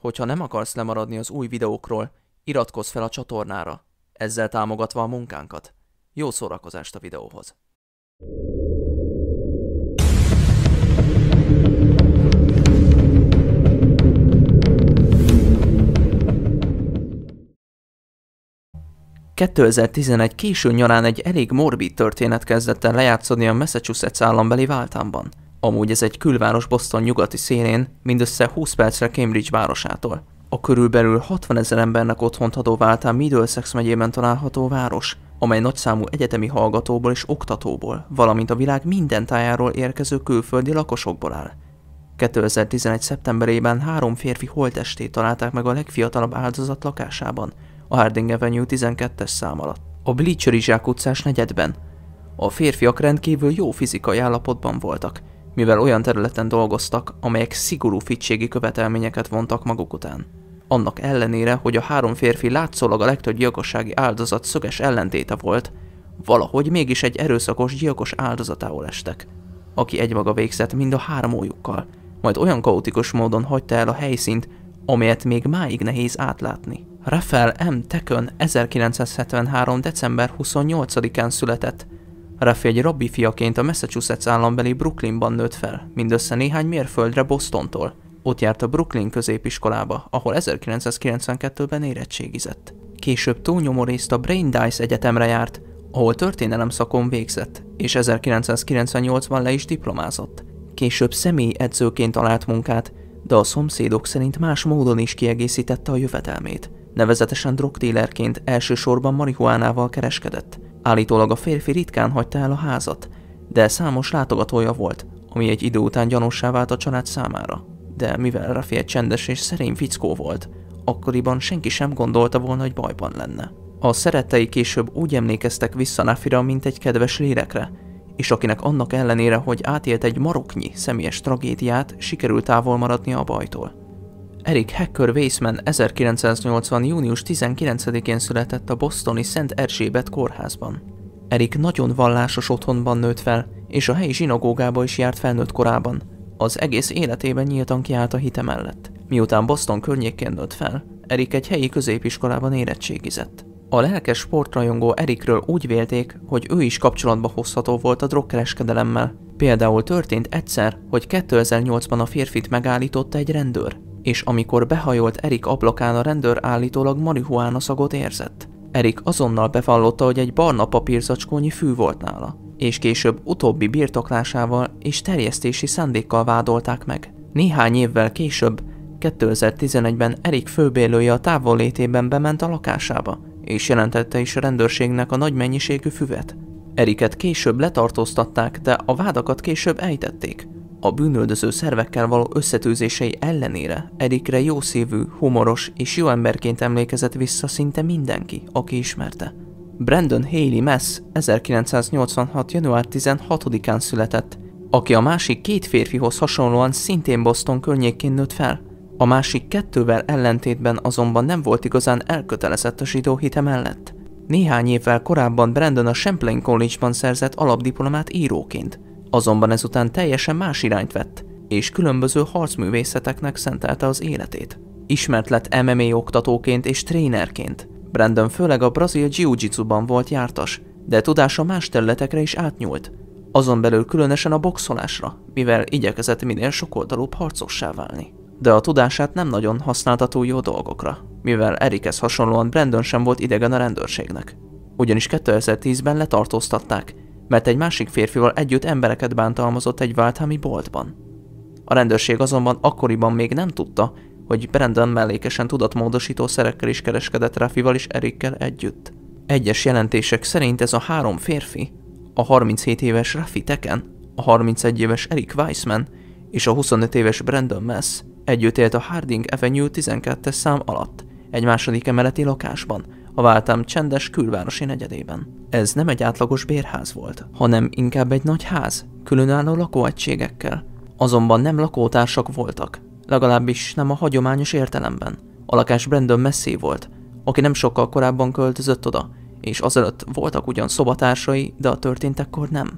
Hogyha nem akarsz lemaradni az új videókról, iratkozz fel a csatornára, ezzel támogatva a munkánkat. Jó szórakozást a videóhoz! ...2011 késő nyarán egy elég morbid történet kezdett el lejátszódni a Massachusetts állambeli váltámban. Amúgy ez egy külváros Boston nyugati szélén, mindössze 20 percre Cambridge városától. A körülbelül 60 ezer embernek otthont adó váltán Middlesex megyében található város, amely nagyszámú egyetemi hallgatóból és oktatóból, valamint a világ minden tájáról érkező külföldi lakosokból áll. 2011. szeptemberében három férfi holtestét találták meg a legfiatalabb áldozat lakásában, a Harding Avenue 12-es szám alatt, a Bleacher Izsák utcás negyedben. A férfiak rendkívül jó fizikai állapotban voltak, mivel olyan területen dolgoztak, amelyek szigorú fittségi követelményeket vontak maguk után. Annak ellenére, hogy a három férfi látszólag a legtöbb gyilkossági áldozat szöges ellentéte volt, valahogy mégis egy erőszakos gyilkos áldozatául estek, aki egymaga végzett mind a három ójukkal, majd olyan kaotikus módon hagyta el a helyszínt, amelyet még máig nehéz átlátni. Rafael M. Tekön 1973. december 28-án született, Raffi egy rabbi fiaként a Massachusetts állambeli Brooklynban nőtt fel, mindössze néhány mérföldre Bostontól. Ott járt a Brooklyn középiskolába, ahol 1992-ben érettségizett. Később részt a Brandeis Egyetemre járt, ahol történelem szakon végzett, és 1998-ban le is diplomázott. Később személyi edzőként talált munkát, de a szomszédok szerint más módon is kiegészítette a jövedelmét. Nevezetesen drogdílerként elsősorban marihuánával kereskedett – Állítólag a férfi ritkán hagyta el a házat, de számos látogatója volt, ami egy idő után gyanúsá vált a család számára. De mivel Rafael csendes és szerény fickó volt, akkoriban senki sem gondolta volna, hogy bajban lenne. A szerettei később úgy emlékeztek vissza Nafira, mint egy kedves lélekre, és akinek annak ellenére, hogy átélt egy maroknyi személyes tragédiát, sikerült távol maradni a bajtól. Eric Hacker Weissman 1980. június 19-én született a bostoni Szent Erzsébet kórházban. Erik nagyon vallásos otthonban nőtt fel, és a helyi zsinagógába is járt felnőtt korában. Az egész életében nyíltan kiállt a hite mellett. Miután Boston környékén nőtt fel, Erik egy helyi középiskolában érettségizett. A lelkes sportrajongó Erikről úgy vélték, hogy ő is kapcsolatba hozható volt a drogkereskedelemmel. Például történt egyszer, hogy 2008-ban a férfit megállította egy rendőr, és amikor behajolt Erik ablakán a rendőr állítólag marihuána szagot érzett. Erik azonnal bevallotta, hogy egy barna papírzacskónyi fű volt nála, és később utóbbi birtoklásával és terjesztési szándékkal vádolták meg. Néhány évvel később, 2011-ben Erik főbélője a távollétében bement a lakásába, és jelentette is a rendőrségnek a nagy mennyiségű füvet. Eriket később letartóztatták, de a vádakat később ejtették, a bűnöldöző szervekkel való összetűzései ellenére Erikre jószívű, humoros és jó emberként emlékezett vissza szinte mindenki, aki ismerte. Brandon Haley Mess 1986. január 16-án született, aki a másik két férfihoz hasonlóan szintén Boston környékén nőtt fel. A másik kettővel ellentétben azonban nem volt igazán elkötelezett a zsidó hite mellett. Néhány évvel korábban Brandon a Champlain College-ban szerzett alapdiplomát íróként – Azonban ezután teljesen más irányt vett, és különböző harcművészeteknek szentelte az életét. Ismert lett MMA oktatóként és trénerként. Brandon főleg a brazil jiu ban volt jártas, de tudása más területekre is átnyúlt, azon belül különösen a boxolásra, mivel igyekezett minél sokoldalúbb harcossá válni. De a tudását nem nagyon használta túl jó dolgokra, mivel Erikhez hasonlóan Brandon sem volt idegen a rendőrségnek. Ugyanis 2010-ben letartóztatták, mert egy másik férfival együtt embereket bántalmazott egy válthami boltban. A rendőrség azonban akkoriban még nem tudta, hogy Brandon mellékesen tudatmódosító szerekkel is kereskedett Rafival és Erikkel együtt. Egyes jelentések szerint ez a három férfi, a 37 éves Rafi Teken, a 31 éves Erik Weissman és a 25 éves Brandon Mess együtt élt a Harding Avenue 12-es szám alatt, egy második emeleti lakásban, a váltám csendes külvárosi negyedében. Ez nem egy átlagos bérház volt, hanem inkább egy nagy ház, különálló lakóegységekkel. Azonban nem lakótársak voltak, legalábbis nem a hagyományos értelemben. A lakás Brandon messzi volt, aki nem sokkal korábban költözött oda, és azelőtt voltak ugyan szobatársai, de a történtekkor nem.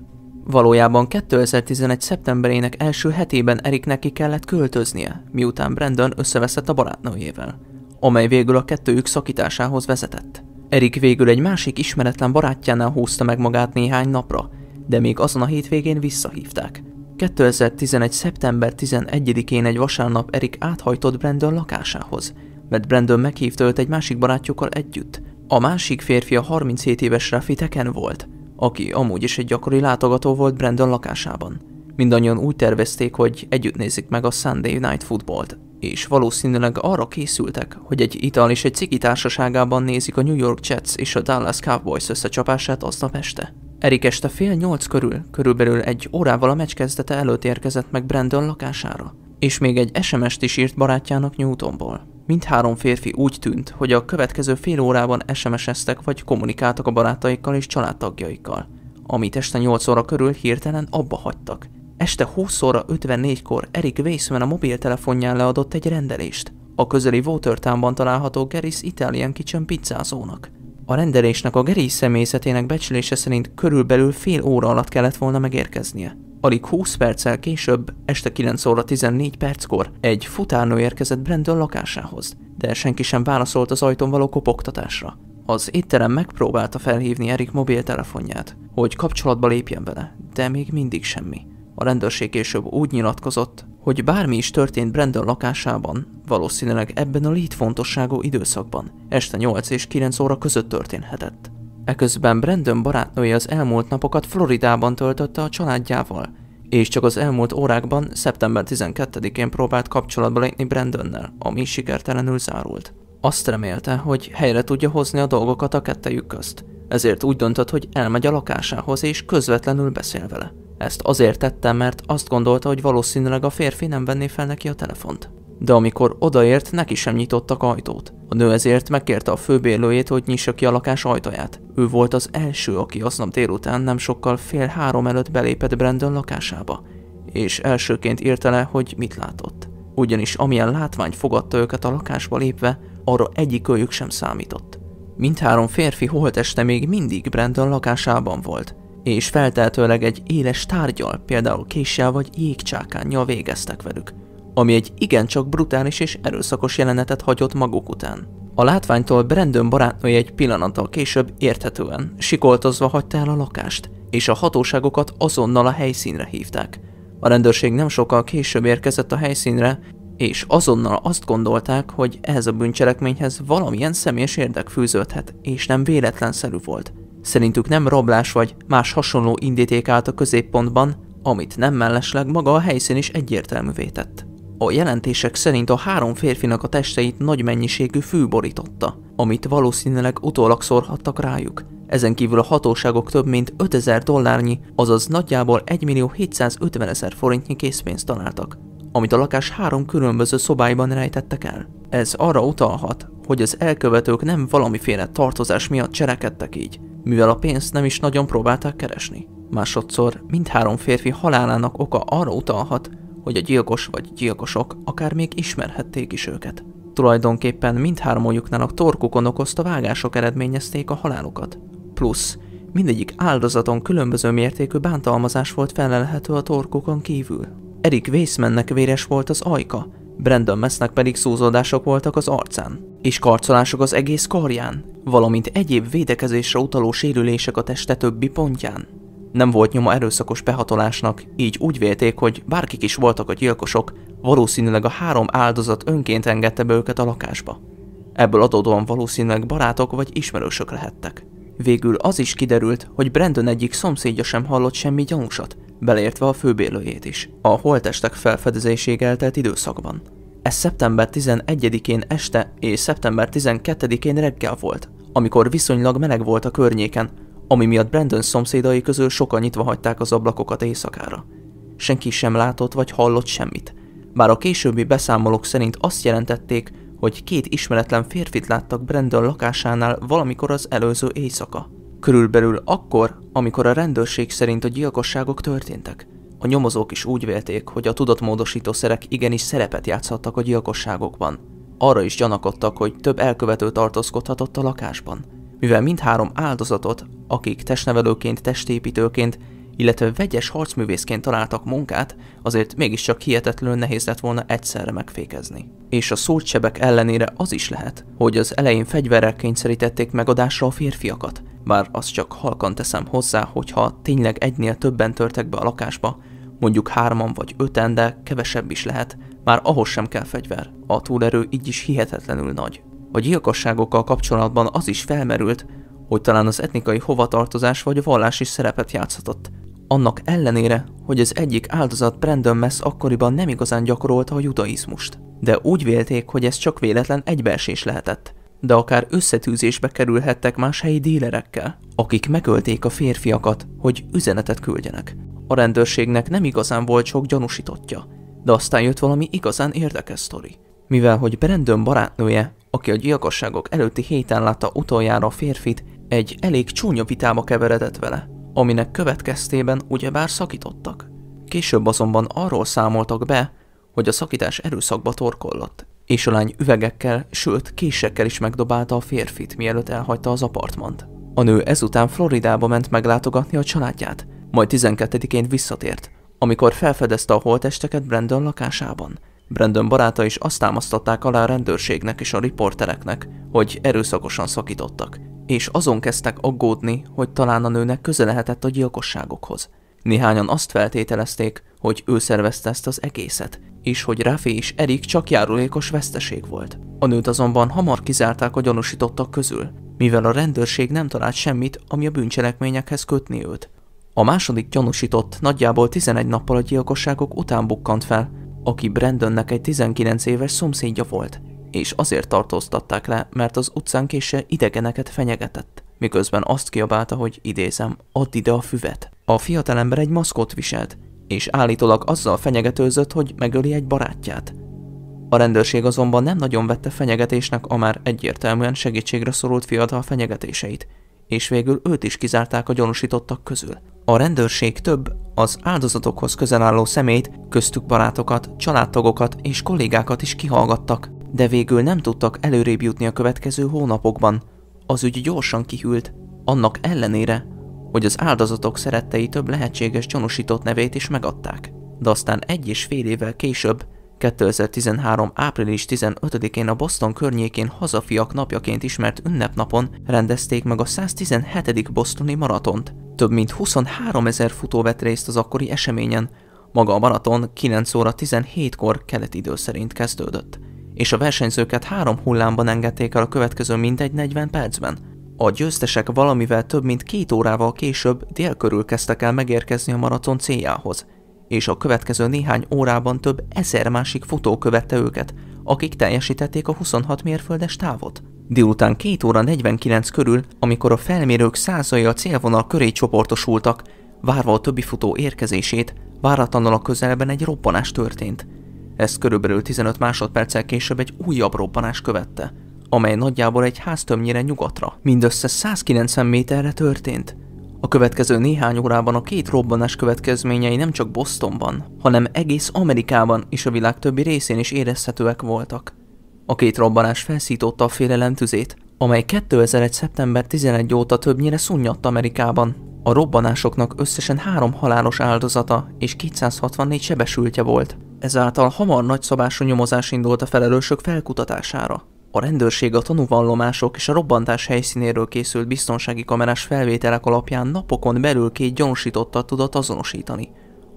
Valójában 2011. szeptemberének első hetében Eriknek ki kellett költöznie, miután Brandon összeveszett a barátnőjével amely végül a kettőjük szakításához vezetett. Erik végül egy másik ismeretlen barátjánál húzta meg magát néhány napra, de még azon a hétvégén visszahívták. 2011. szeptember 11-én egy vasárnap Erik áthajtott Brandon lakásához, mert Brandon meghívta őt egy másik barátjukkal együtt. A másik férfi a 37 éves Rafi Teken volt, aki amúgy is egy gyakori látogató volt Brandon lakásában. Mindannyian úgy tervezték, hogy együtt nézik meg a Sunday Night Footballt, és valószínűleg arra készültek, hogy egy ital és egy ciki társaságában nézik a New York Jets és a Dallas Cowboys összecsapását aznap este. Erik este fél nyolc körül, körülbelül egy órával a meccs kezdete előtt érkezett meg Brandon lakására, és még egy SMS-t is írt barátjának Newtonból. Mindhárom férfi úgy tűnt, hogy a következő fél órában SMS-eztek vagy kommunikáltak a barátaikkal és családtagjaikkal, amit este 8 óra körül hirtelen abba hagytak, Este 20 óra 54-kor Eric Weissman a mobiltelefonján leadott egy rendelést. A közeli Watertownban található Geris Italian Kitchen pizzázónak. A rendelésnek a Geri személyzetének becslése szerint körülbelül fél óra alatt kellett volna megérkeznie. Alig 20 perccel később, este 9 óra 14 perckor egy futárnő érkezett Brandon lakásához, de senki sem válaszolt az ajtón való kopogtatásra. Az étterem megpróbálta felhívni Erik mobiltelefonját, hogy kapcsolatba lépjen vele, de még mindig semmi. A rendőrség később úgy nyilatkozott, hogy bármi is történt Brandon lakásában, valószínűleg ebben a létfontosságú időszakban, este 8 és 9 óra között történhetett. Eközben Brandon barátnője az elmúlt napokat Floridában töltötte a családjával, és csak az elmúlt órákban, szeptember 12-én próbált kapcsolatba lépni Brandonnel, ami sikertelenül zárult. Azt remélte, hogy helyre tudja hozni a dolgokat a kettejük közt, ezért úgy döntött, hogy elmegy a lakásához és közvetlenül beszél vele. Ezt azért tette, mert azt gondolta, hogy valószínűleg a férfi nem venné fel neki a telefont. De amikor odaért, neki sem nyitottak ajtót. A nő ezért megkérte a főbérlőjét, hogy nyissa ki a lakás ajtaját. Ő volt az első, aki aznap délután nem sokkal fél három előtt belépett Brandon lakásába, és elsőként írta le, hogy mit látott. Ugyanis amilyen látvány fogadta őket a lakásba lépve, arra egyik őjük sem számított. Mindhárom férfi holteste még mindig Brandon lakásában volt, és feltehetőleg egy éles tárgyal, például késsel vagy jégcsákánnyal végeztek velük, ami egy igencsak brutális és erőszakos jelenetet hagyott maguk után. A látványtól Brandon barátnője egy pillanattal később érthetően, sikoltozva hagyta el a lakást, és a hatóságokat azonnal a helyszínre hívták. A rendőrség nem sokkal később érkezett a helyszínre, és azonnal azt gondolták, hogy ehhez a bűncselekményhez valamilyen személyes érdek fűződhet, és nem véletlenszerű volt – Szerintük nem rablás vagy más hasonló indíték állt a középpontban, amit nem mellesleg maga a helyszín is egyértelművé tett. A jelentések szerint a három férfinak a testeit nagy mennyiségű fű borította, amit valószínűleg utólag szórhattak rájuk. Ezen kívül a hatóságok több mint 5000 dollárnyi, azaz nagyjából 1 millió 750 ezer forintnyi készpénzt találtak, amit a lakás három különböző szobáiban rejtettek el. Ez arra utalhat, hogy az elkövetők nem valamiféle tartozás miatt cselekedtek így, mivel a pénzt nem is nagyon próbálták keresni. Másodszor mindhárom férfi halálának oka arra utalhat, hogy a gyilkos vagy gyilkosok akár még ismerhették is őket. Tulajdonképpen mindhármójuknál a torkukon okozta vágások eredményezték a halálukat. Plusz, mindegyik áldozaton különböző mértékű bántalmazás volt felelhető a torkukon kívül. Erik Weissmannek véres volt az ajka, Brandon Messnek pedig szúzódások voltak az arcán, és karcolások az egész karján, valamint egyéb védekezésre utaló sérülések a teste többi pontján. Nem volt nyoma erőszakos behatolásnak, így úgy vélték, hogy bárkik is voltak a gyilkosok, valószínűleg a három áldozat önként engedte be őket a lakásba. Ebből adódóan valószínűleg barátok vagy ismerősök lehettek. Végül az is kiderült, hogy Brandon egyik szomszédja sem hallott semmi gyanúsat, beleértve a főbérlőjét is, a holtestek felfedezéséig eltelt időszakban. Ez szeptember 11-én este és szeptember 12-én reggel volt, amikor viszonylag meleg volt a környéken, ami miatt Brandon szomszédai közül sokan nyitva hagyták az ablakokat éjszakára. Senki sem látott vagy hallott semmit, bár a későbbi beszámolók szerint azt jelentették, hogy két ismeretlen férfit láttak Brandon lakásánál valamikor az előző éjszaka. Körülbelül akkor, amikor a rendőrség szerint a gyilkosságok történtek. A nyomozók is úgy vélték, hogy a tudatmódosító szerek igenis szerepet játszhattak a gyilkosságokban. Arra is gyanakodtak, hogy több elkövető tartózkodhatott a lakásban. Mivel mindhárom áldozatot, akik testnevelőként, testépítőként, illetve vegyes harcművészként találtak munkát, azért mégiscsak hihetetlenül nehéz lett volna egyszerre megfékezni. És a szócsebek ellenére az is lehet, hogy az elején fegyverrel kényszerítették megadásra a férfiakat, bár azt csak halkan teszem hozzá, hogyha tényleg egynél többen törtek be a lakásba, mondjuk hárman vagy öten, de kevesebb is lehet, már ahhoz sem kell fegyver, a túlerő így is hihetetlenül nagy. A gyilkosságokkal kapcsolatban az is felmerült, hogy talán az etnikai hovatartozás vagy a vallás is szerepet játszhatott. Annak ellenére, hogy az egyik áldozat Brandon Mess akkoriban nem igazán gyakorolta a judaizmust. De úgy vélték, hogy ez csak véletlen egybeesés lehetett de akár összetűzésbe kerülhettek más helyi dílerekkel, akik megölték a férfiakat, hogy üzenetet küldjenek. A rendőrségnek nem igazán volt sok gyanúsítottja, de aztán jött valami igazán érdekes sztori. Mivel hogy Brandon barátnője, aki a gyilkosságok előtti héten látta utoljára a férfit, egy elég csúnya vitába keveredett vele, aminek következtében ugyebár szakítottak. Később azonban arról számoltak be, hogy a szakítás erőszakba torkollott, és a lány üvegekkel, sőt késekkel is megdobálta a férfit, mielőtt elhagyta az apartmant. A nő ezután Floridába ment meglátogatni a családját, majd 12-én visszatért, amikor felfedezte a holtesteket Brandon lakásában. Brandon baráta is azt támasztották alá a rendőrségnek és a riportereknek, hogy erőszakosan szakítottak, és azon kezdtek aggódni, hogy talán a nőnek köze lehetett a gyilkosságokhoz. Néhányan azt feltételezték, hogy ő szervezte ezt az egészet, és hogy Rafi és Erik csak járulékos veszteség volt. A nőt azonban hamar kizárták a gyanúsítottak közül, mivel a rendőrség nem talált semmit, ami a bűncselekményekhez kötni őt. A második gyanúsított nagyjából 11 nappal a gyilkosságok után bukkant fel, aki Brandonnek egy 19 éves szomszédja volt, és azért tartóztatták le, mert az utcán késő idegeneket fenyegetett, miközben azt kiabálta, hogy idézem, add ide a füvet. A fiatalember egy maszkot viselt, és állítólag azzal fenyegetőzött, hogy megöli egy barátját. A rendőrség azonban nem nagyon vette fenyegetésnek a már egyértelműen segítségre szorult fiatal fenyegetéseit, és végül őt is kizárták a gyanúsítottak közül. A rendőrség több az áldozatokhoz közel álló szemét, köztük barátokat, családtagokat és kollégákat is kihallgattak, de végül nem tudtak előrébb jutni a következő hónapokban. Az ügy gyorsan kihűlt, annak ellenére, hogy az áldozatok szerettei több lehetséges gyanúsított nevét is megadták. De aztán egy és fél évvel később, 2013. április 15-én a Boston környékén hazafiak napjaként ismert ünnepnapon rendezték meg a 117. Bostoni maratont. Több mint 23 ezer futó vett részt az akkori eseményen, maga a maraton 9 óra 17-kor keleti idő szerint kezdődött, és a versenyzőket három hullámban engedték el a következő mintegy 40 percben. A győztesek valamivel több mint két órával később dél körül kezdtek el megérkezni a maraton céljához, és a következő néhány órában több ezer másik futó követte őket, akik teljesítették a 26 mérföldes távot. Délután 2 óra 49 körül, amikor a felmérők százai a célvonal köré csoportosultak, várva a többi futó érkezését, váratlanul a közelben egy robbanás történt. Ezt körülbelül 15 másodperccel később egy újabb robbanás követte amely nagyjából egy tömnyire nyugatra, mindössze 190 méterre történt. A következő néhány órában a két robbanás következményei nem csak Bostonban, hanem egész Amerikában és a világ többi részén is érezhetőek voltak. A két robbanás felszította a félelem tüzét, amely 2001. szeptember 11 óta többnyire szunnyadt Amerikában. A robbanásoknak összesen három halálos áldozata és 264 sebesültje volt. Ezáltal hamar nagyszabású nyomozás indult a felelősök felkutatására. A rendőrség a tanúvallomások és a robbantás helyszínéről készült biztonsági kamerás felvételek alapján napokon belül két gyanúsítottat tudott azonosítani.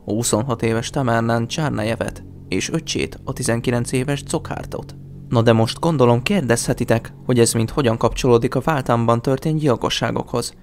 A 26 éves Tamernán Csárnájevet és öcsét, a 19 éves Cokhártot. Na de most gondolom kérdezhetitek, hogy ez mint hogyan kapcsolódik a váltámban történt gyilkosságokhoz.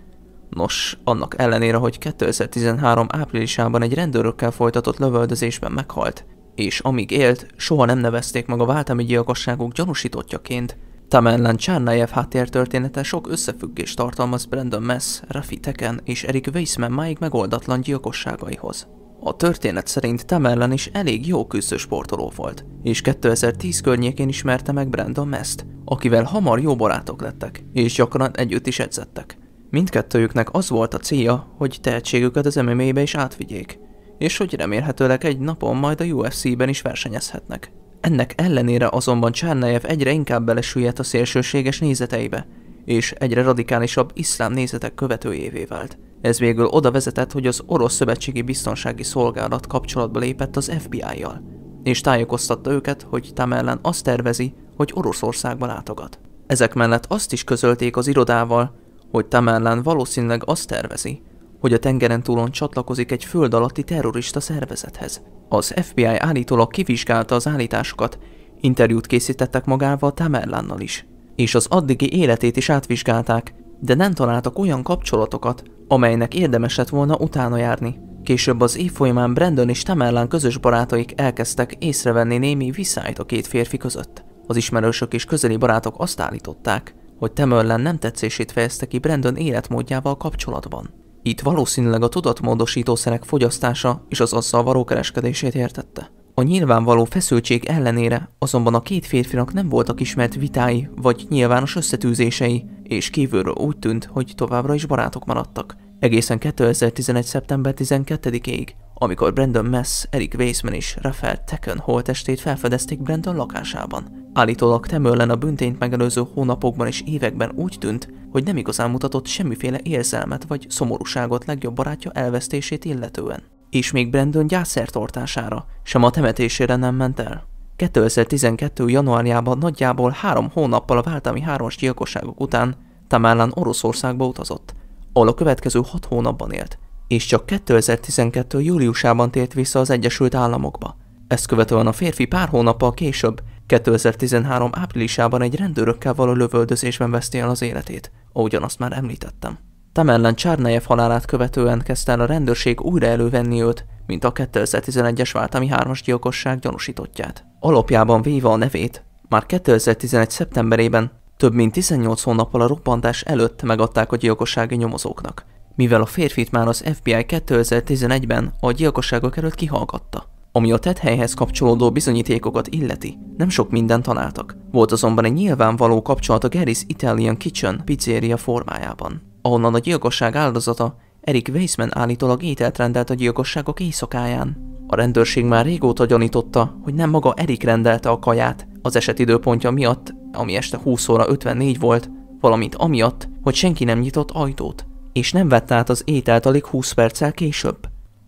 Nos, annak ellenére, hogy 2013 áprilisában egy rendőrökkel folytatott lövöldözésben meghalt, és amíg élt, soha nem nevezték meg a gyilkosságok gyanúsítottjaként. Tamerlan Csárnájev háttértörténete sok összefüggést tartalmaz Brandon Mess, Rafi Teken és Eric Weissman máig megoldatlan gyilkosságaihoz. A történet szerint Tamerlan is elég jó küzdő sportoló volt, és 2010 környékén ismerte meg Brandon Mest, akivel hamar jó barátok lettek, és gyakran együtt is edzettek. Mindkettőjüknek az volt a célja, hogy tehetségüket az MMA-be is átvigyék, és hogy remélhetőleg egy napon majd a UFC-ben is versenyezhetnek. Ennek ellenére azonban Csárnájev egyre inkább belesüllyedt a szélsőséges nézeteibe, és egyre radikálisabb iszlám nézetek követőjévé vált. Ez végül oda vezetett, hogy az Orosz Szövetségi Biztonsági Szolgálat kapcsolatba lépett az FBI-jal, és tájékoztatta őket, hogy ellen azt tervezi, hogy Oroszországba látogat. Ezek mellett azt is közölték az irodával, hogy ellen valószínűleg azt tervezi, hogy a tengeren túlon csatlakozik egy föld alatti terrorista szervezethez. Az FBI állítólag kivizsgálta az állításokat, interjút készítettek magával Tamerlannal is, és az addigi életét is átvizsgálták, de nem találtak olyan kapcsolatokat, amelynek érdemes lett volna utána járni. Később az év folyamán Brandon és Tamerlán közös barátaik elkezdtek észrevenni némi viszályt a két férfi között. Az ismerősök és közeli barátok azt állították, hogy Tamerlán nem tetszését fejezte ki Brandon életmódjával kapcsolatban. Itt valószínűleg a tudatmódosítószerek fogyasztása és az azzal való kereskedését értette. A nyilvánvaló feszültség ellenére azonban a két férfinak nem voltak ismert vitái vagy nyilvános összetűzései, és kívülről úgy tűnt, hogy továbbra is barátok maradtak. Egészen 2011. szeptember 12-ig, amikor Brandon Mess, Eric Weisman és Rafael Tekken holtestét felfedezték Brandon lakásában. Állítólag Temörlen a büntényt megelőző hónapokban és években úgy tűnt, hogy nem igazán mutatott semmiféle érzelmet vagy szomorúságot legjobb barátja elvesztését illetően. És még Brandon gyászertartására, sem a temetésére nem ment el. 2012. januárjában nagyjából három hónappal a váltami hármas gyilkosságok után Tamálán Oroszországba utazott, ahol a következő hat hónapban élt, és csak 2012. júliusában tért vissza az Egyesült Államokba, ezt követően a férfi pár hónappal később, 2013 áprilisában egy rendőrökkel való lövöldözésben veszti el az életét, ahogyan azt már említettem. Temellen ellen Csárnejev halálát követően kezdte el a rendőrség újra elővenni őt, mint a 2011-es váltami hármas gyilkosság gyanúsítottját. Alapjában véve a nevét, már 2011. szeptemberében több mint 18 hónappal a robbantás előtt megadták a gyilkossági nyomozóknak, mivel a férfit már az FBI 2011-ben a gyilkosságok előtt kihallgatta. Ami a helyhez kapcsolódó bizonyítékokat illeti, nem sok mindent találtak. Volt azonban egy nyilvánvaló kapcsolat a Gary's Italian Kitchen pizzeria formájában, ahonnan a gyilkosság áldozata Erik Weissman állítólag ételt rendelt a gyilkosságok éjszakáján. A rendőrség már régóta gyanította, hogy nem maga Erik rendelte a kaját az eset időpontja miatt, ami este 20 óra 54 volt, valamint amiatt, hogy senki nem nyitott ajtót, és nem vett át az ételt alig 20 perccel később.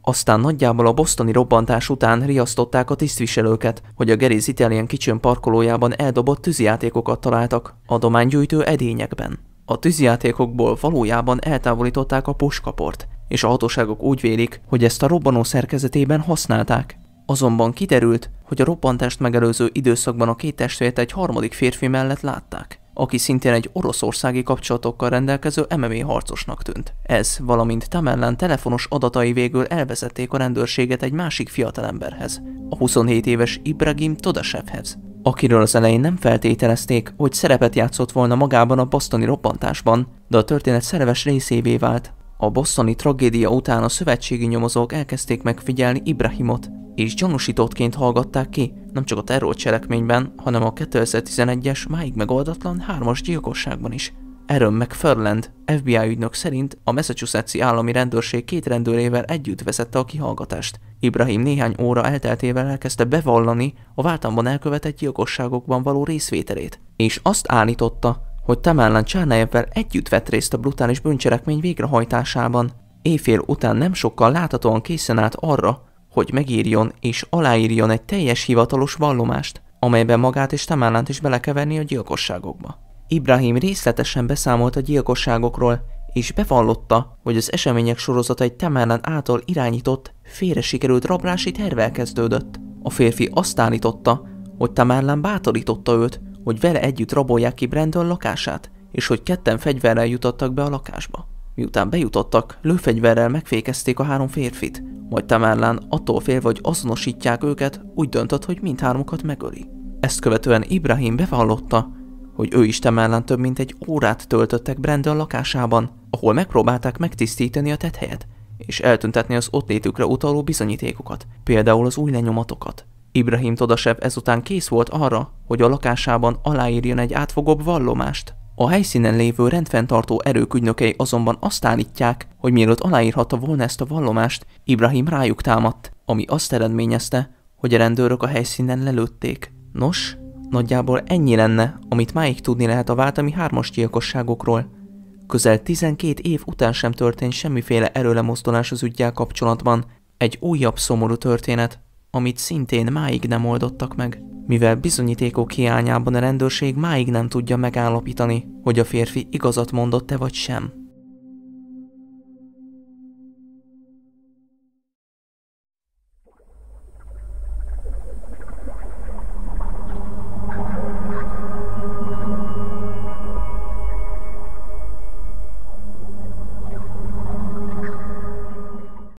Aztán nagyjából a bosztoni robbantás után riasztották a tisztviselőket, hogy a Gerész Italian kicsőn parkolójában eldobott tűzijátékokat találtak, adománygyűjtő edényekben. A tűzijátékokból valójában eltávolították a puskaport, és a hatóságok úgy vélik, hogy ezt a robbanó szerkezetében használták. Azonban kiderült, hogy a robbantást megelőző időszakban a két testvért egy harmadik férfi mellett látták aki szintén egy oroszországi kapcsolatokkal rendelkező MMA harcosnak tűnt. Ez, valamint Tamerlán telefonos adatai végül elvezették a rendőrséget egy másik fiatalemberhez, a 27 éves Ibrahim Todashevhez, akiről az elején nem feltételezték, hogy szerepet játszott volna magában a basztoni robbantásban, de a történet szerves részévé vált, a bosszoni tragédia után a szövetségi nyomozók elkezdték megfigyelni Ibrahimot, és gyanúsítottként hallgatták ki, nem csak a terrorcselekményben, hanem a 2011-es máig megoldatlan hármas gyilkosságban is. Aaron McFarland, FBI ügynök szerint a Massachusetts-i állami rendőrség két rendőrével együtt vezette a kihallgatást. Ibrahim néhány óra elteltével elkezdte bevallani a váltamban elkövetett gyilkosságokban való részvételét, és azt állította, hogy Tamerlan Csárnájevvel együtt vett részt a brutális bűncselekmény végrehajtásában. Éjfél után nem sokkal láthatóan készen állt arra, hogy megírjon és aláírjon egy teljes hivatalos vallomást, amelyben magát és Tamerlant is belekeverni a gyilkosságokba. Ibrahim részletesen beszámolt a gyilkosságokról, és bevallotta, hogy az események sorozata egy Tamerlan által irányított, félre sikerült rablási tervel kezdődött. A férfi azt állította, hogy Tamerlan bátorította őt, hogy vele együtt rabolják ki Brandon lakását, és hogy ketten fegyverrel jutottak be a lakásba. Miután bejutottak, lőfegyverrel megfékezték a három férfit, majd Tamerlán attól félve, hogy azonosítják őket, úgy döntött, hogy mindhármukat megöli. Ezt követően Ibrahim bevallotta, hogy ő is Tamerlán több mint egy órát töltöttek Brandon lakásában, ahol megpróbálták megtisztítani a tethelyet, és eltüntetni az ott létükre utaló bizonyítékokat, például az új lenyomatokat. Ibrahim Todasev ezután kész volt arra, hogy a lakásában aláírjon egy átfogóbb vallomást. A helyszínen lévő rendfenntartó erők ügynökei azonban azt állítják, hogy mielőtt aláírhatta volna ezt a vallomást, Ibrahim rájuk támadt, ami azt eredményezte, hogy a rendőrök a helyszínen lelőtték. Nos, nagyjából ennyi lenne, amit máig tudni lehet a váltami hármas gyilkosságokról. Közel 12 év után sem történt semmiféle erőlemozdulás az ügyjel kapcsolatban, egy újabb szomorú történet, amit szintén máig nem oldottak meg, mivel bizonyítékok hiányában a rendőrség máig nem tudja megállapítani, hogy a férfi igazat mondott-e vagy sem.